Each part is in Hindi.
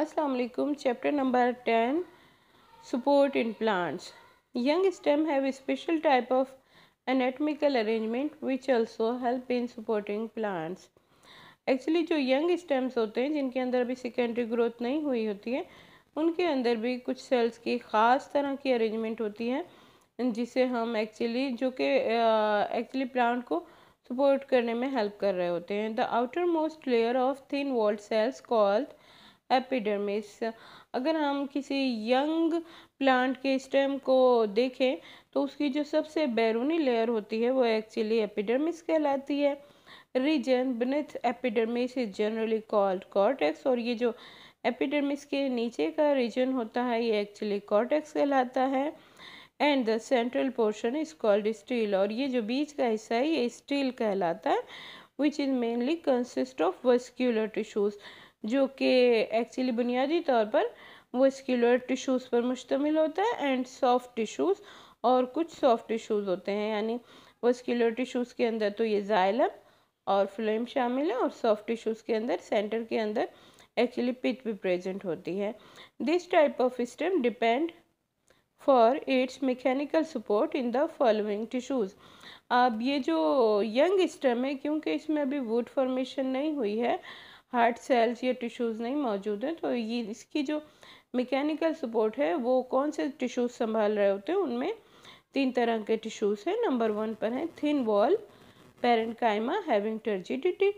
असलकुम chapter number ten support in plants young stem have special type of anatomical arrangement which also help in supporting plants actually जो यंग स्टेम्स होते हैं जिनके अंदर अभी सेकेंडरी ग्रोथ नहीं हुई होती है उनके अंदर भी कुछ सेल्स की ख़ास तरह की अरेंजमेंट होती है जिसे हम एक्चुअली जो कि एक्चुअली प्लांट को सपोर्ट करने में हेल्प कर रहे होते हैं the outermost layer of thin walled cells called epidermis अगर हम किसी यंग प्लांट के स्टेम को देखें तो उसकी जो सबसे बैरूनी लेयर होती है वो एक्चुअली एपिडर्मिस कहलाती है region beneath epidermis is generally called cortex और ये जो एपिडर्मिस के नीचे का रीजन होता है ये एक्चुअली कॉर्टेक्स कहलाता है and the central portion is called stele और ये जो बीच का हिस्सा है ये स्टील कहलाता है which is mainly consist of vascular tissues जो कि एक्चुअली बुनियादी तौर पर वो स्किलर टिश्यूज़ पर मुश्तमिल होता है एंड सॉफ्ट टिश्यूज़ और कुछ सॉफ्ट टिश्यूज़ होते हैं यानी वो स्किलर टिश्यूज़ के अंदर तो ये जायलम और फ्लेम शामिल है और सॉफ्ट टिश्यूज़ के अंदर सेंटर के अंदर एक्चुअली पिथ भी प्रेजेंट होती है this type of stem depend for its mechanical support in the following tissues अब ये जो यंग स्टम है क्योंकि इसमें अभी वुड फॉर्मेशन नहीं हुई है हार्ट सेल्स या टिश्यूज़ नहीं मौजूद हैं तो ये इसकी जो मैकेनिकल सपोर्ट है वो कौन से टिश्यूज़ संभाल रहे होते हैं उनमें तीन तरह के टिश्यूज़ हैं नंबर वन पर हैं thin wall parenchyma having turgidity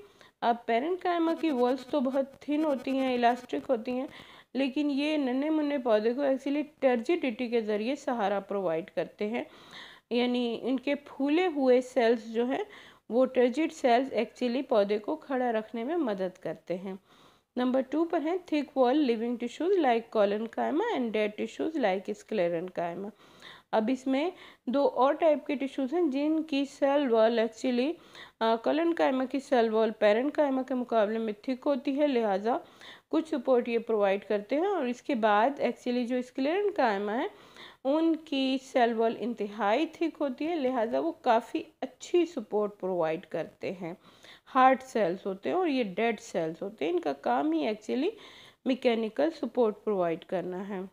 अब पेरेंट कायमा की वॉल्स तो बहुत थिन होती हैं इलास्टिक होती हैं लेकिन ये नन्हे मुन्ने पौधे को एक्चुअली टर्जिडिटी के ज़रिए सहारा प्रोवाइड करते हैं यानी इनके फूले हुए सेल्स जो हैं वो टर्जिड सेल्स एक्चुअली पौधे को खड़ा रखने में मदद करते हैं नंबर टू पर है thick wall living tissues like collenchyma and dead tissues like sclerenchyma अब इसमें दो और टाइप के टिश्यूज़ हैं जिनकी सेल वॉल एक्चुअली कलन कायमा की सेल वॉल पेरेंट कायमा के मुकाबले में थिक होती है लिहाजा कुछ सपोर्ट ये प्रोवाइड करते हैं और इसके बाद एक्चुअली जो स्क्लेरन कायमा है उनकी सेल वॉल इंतहाई थिक होती है लिहाजा वो काफ़ी अच्छी सपोर्ट प्रोवाइड करते हैं हार्ड सेल्स होते हैं और ये डेड सेल्स होते हैं इनका काम ही एक्चुअली मैकेनिकल सपोर्ट प्रोवाइड करना है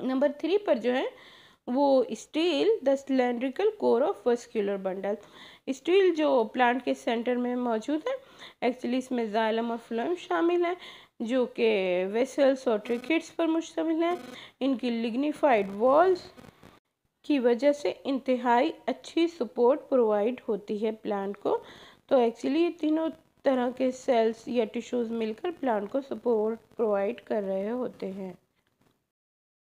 नंबर थ्री पर जो है वो stele the cylindrical core of vascular bundle stele जो प्लांट के सेंटर में मौजूद है एक्चुअली इसमें जाइलम और फ्लोम शामिल हैं जो कि वेसल्स और ट्रिकेट्स पर मुश्तमिल हैं इनकी लिग्निफाइड वॉल्स की वजह से इंतहाई अच्छी सपोर्ट प्रोवाइड होती है प्लांट को तो एक्चुअली ये तीनों तरह के सेल्स या टिश्यूज़ मिलकर प्लांट को सपोर्ट प्रोवाइड कर रहे होते हैं